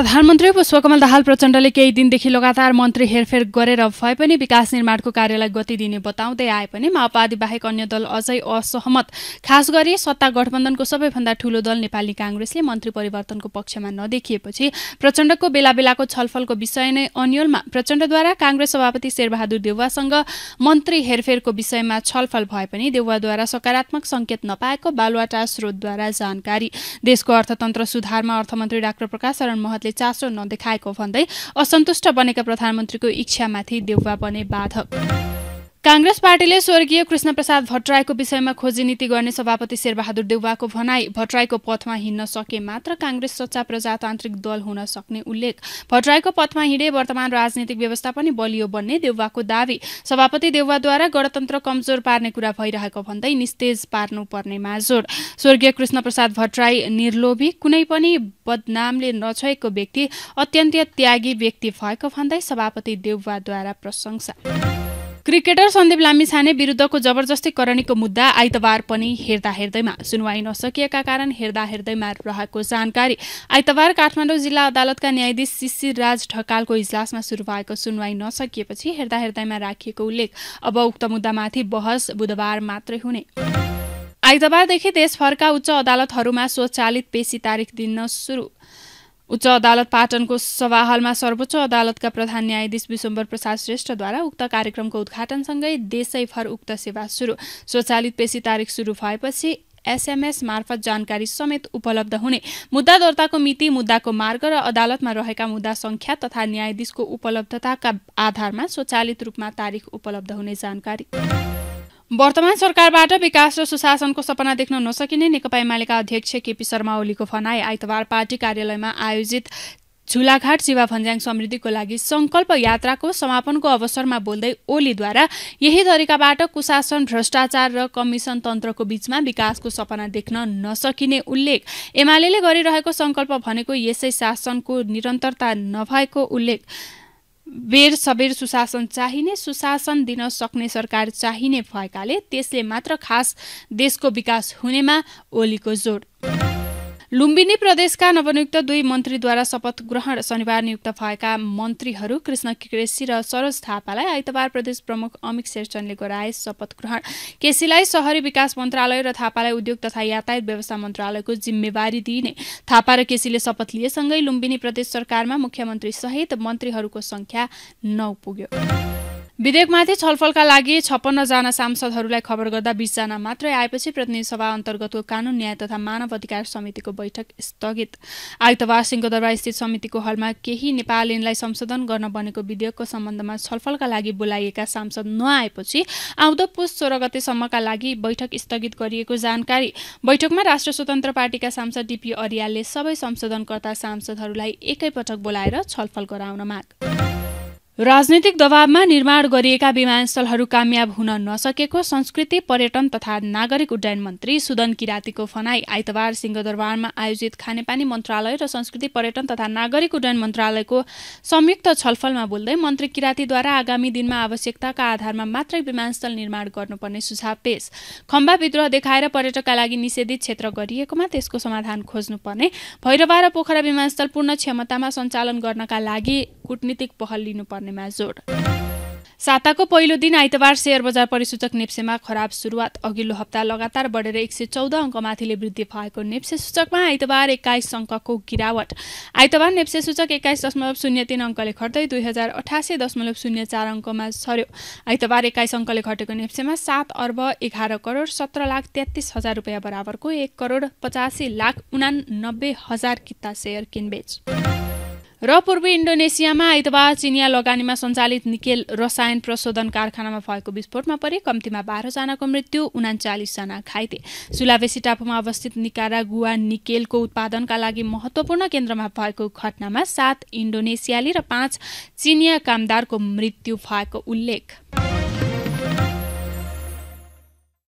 प्रधानमन्त्री पुष्पकमल दाहाल प्रचण्डले केही दिनदेखि लगातार मन्त्री हेरफेर गरेर भए पनि विकास निर्माणको कार्यलाई गति दिने बताउँदै आए पनि माओवादी बाहेक अन्य दल अझै असहमत खास गरी सत्ता गठबन्धनको सबैभन्दा ठूलो दल नेपाली काङ्ग्रेसले मन्त्री परिवर्तनको पक्षमा नदेखिएपछि प्रचण्डको बेला बेलाको छलफलको विषय नै अन्यलमा प्रचण्डद्वारा काङ्ग्रेस सभापति शेरबहादुर देउवासँग मन्त्री हेरफेरको विषयमा छलफल भए पनि देउवाद्वारा सकारात्मक संकेत नपाएको बालुवाटा स्रोतद्वारा जानकारी देशको अर्थतन्त्र सुधारमा अर्थमन्त्री डाक्टर प्रकाश शरण महतले चासो नदेखाएको भन्दै असन्तुष्ट बनेका प्रधानमन्त्रीको इच्छामाथि देउवा बने बाधक काङ्ग्रेस पार्टीले स्वर्गीय कृष्णप्रसाद भट्टराईको विषयमा खोजी नीति गर्ने सभापति शेरबहादुर देउवाको भनाई भट्टराईको पथमा हिँड्न सके मात्र काङ्ग्रेस सच्चा प्रजातान्त्रिक दल हुन सक्ने उल्लेख भट्टराईको पथमा हिँडे वर्तमान राजनीतिक व्यवस्था पनि बलियो बन्ने देउवाको दावी सभापति देउवाद्वारा गणतन्त्र कमजोर पार्ने कुरा भइरहेको भन्दै निस्तेज पार्नुपर्नेमा जोड स्वर्गीय कृष्णप्रसाद भट्टराई निर्लोभी कुनै पनि बदनामले नछएको व्यक्ति अत्यन्त त्यागी व्यक्ति भएको भन्दै सभापति देउवाद्वारा प्रशंसा क्रिकेटर सन्दीप लामिछाने विरुद्धको जबरजस्ती करणीको मुद्दा आइतबार पनि हेर्दा हेर्दैमा सुनवाई नसकिएका कारण हेर्दा हेर्दैमा रहेको जानकारी आइतबार काठमाडौँ जिल्ला अदालतका न्यायाधीश शिशिर राज ढकालको इजलासमा सुरु भएको सुनवाई नसकिएपछि हेर्दा हेर्दैमा राखिएको उल्लेख अब उक्त मुद्दामाथि बहस बुधबार मात्रै हुने आइतबारदेखि देशभरका उच्च अदालतहरूमा स्वचालित पेशी तारिख दिन सुरु उच्च अदालत पाटनको सभाहालमा सर्वोच्च अदालतका प्रधान न्यायाधीश विश्वम्बर प्रसाद श्रेष्ठद्वारा उक्त कार्यक्रमको उद्घाटनसँगै देशैभर उक्त सेवा सुरु स्वचालित पेशी तारिक सुरु भएपछि एसएमएस मार्फत जानकारी समेत उपलब्ध हुने मुद्दा दर्ताको मिति मुद्दाको मार्ग र अदालतमा रहेका मुद्दा संख्या तथा न्यायाधीशको उपलब्धताका आधारमा स्वचालित रूपमा तारिख उपलब्ध हुने जानकारी वर्तमान सरकारबाट विकास र सुशासनको सपना देख्न नसकिने नेकपा एमालेका अध्यक्ष केपी शर्मा ओलीको भनाई आइतबार पार्टी कार्यालयमा आयोजित झुलाघाट जीवा भन्ज्याङ समृद्धिको लागि सङ्कल्प यात्राको समापनको अवसरमा बोल्दै ओलीद्वारा यही तरिकाबाट कुशासन भ्रष्टाचार र कमिसन तन्त्रको बीचमा विकासको सपना देख्न नसकिने उल्लेख एमाले गरिरहेको सङ्कल्प भनेको यसै शासनको निरन्तरता नभएको उल्लेख बेर सबेर सुशासन चाहिने सुशासन दिन सक्ने सरकार चाहिने भएकाले त्यसले मात्र खास देशको विकास हुनेमा ओलीको जोड लुम्बिनी प्रदेशका नवनियुक्त दुई मन्त्रीद्वारा शपथ ग्रहण शनिबार नियुक्त भएका मन्त्रीहरू कृष्ण केसी र सरोज थापालाई आइतबार प्रदेश प्रमुख अमित शेरचनले गराए शपथ ग्रहण केसीलाई शहरी विकास मन्त्रालय र थापालाई उद्योग तथा यातायात व्यवस्था मन्त्रालयको जिम्मेवारी दिइने थापा र केसीले शपथ लिएसँगै लुम्बिनी प्रदेश सरकारमा मुख्यमन्त्री सहित मन्त्रीहरूको संख्या नौ पुग्यो विधेयकमाथि छलफलका लागि छप्पन्नजना सांसदहरूलाई खबर गर्दा बिसजना मात्रै आएपछि प्रतिनिधि सभा अन्तर्गतको कानून न्याय तथा मानव अधिकार समितिको बैठक स्थगित आइतबार सिंहदरबार स्थित समितिको हलमा केही नेपाल संशोधन गर्न बनेको विधेयकको सम्बन्धमा छलफलका लागि बोलाइएका सांसद नआएपछि आउँदो पुस सोह्र गतेसम्मका लागि बैठक स्थगित गरिएको जानकारी बैठकमा राष्ट्र स्वतन्त्र पार्टीका सांसद डिपी अरियालले सबै संशोधनकर्ता सांसदहरूलाई एकैपटक बोलाएर छलफल गराउन माग राजनीतिक दबावमा निर्माण गरिएका विमानस्थलहरू कामयाब हुन नसकेको संस्कृति पर्यटन तथा नागरिक उड्डयन मन्त्री सुदन किरातीको फनाई आइतबार सिंहदरबारमा आयोजित खानेपानी मन्त्रालय र संस्कृति पर्यटन तथा नागरिक उड्डयन मन्त्रालयको संयुक्त छलफलमा बोल्दै मन्त्री किरातीद्वारा आगामी दिनमा आवश्यकताका आधारमा मात्रै विमानस्थल निर्माण गर्नुपर्ने सुझाव पेश खम्बा विद्रोह देखाएर पर्यटकका लागि निषेधित क्षेत्र गरिएकोमा त्यसको समाधान खोज्नुपर्ने भैरवा र पोखरा विमानस्थल पूर्ण क्षमतामा सञ्चालन गर्नका लागि कूटनीतिक पहल लिनुपर्नेमा जोड साताको पहिलो दिन आइतबार शेयर बजार परिसूचक नेप्सेमा खराब सुरुवात अघिल्लो हप्ता लगातार बढेर एक सय चौध अङ्कमाथिले वृद्धि भएको नेप्से सूचकमा आइतबार एक्काइस अङ्कको गिरावट आइतबार नेप्से सूचक एक्काइस दशमलव शून्य तिन अङ्कले घट्दै दुई हजार अठासी दशमलव शून्य चार अङ्कमा छर्यो आइतबार एक्काइस अङ्कले घटेको नेप्सेमा सात अर्ब एघार करोड सत्र लाख तेत्तिस हजार रुपियाँ बराबरको एक करोड पचासी लाख उनानब्बे हजार किता सेयर किनबेच र पूर्वी इन्डोनेसियामा आइतबार चिनिया लगानीमा सञ्चालित निकेल रसायन प्रशोधन कारखानामा भएको विस्फोटमा परे कम्तीमा बाह्रजनाको मृत्यु उनाचालिसजना घाइते सुलावेसी टापुमा अवस्थित निकारा गुवा निकेलको उत्पादनका लागि महत्त्वपूर्ण केन्द्रमा भएको घटनामा सात इन्डोनेसियाली र पाँच चिनिया कामदारको मृत्यु भएको उल्लेख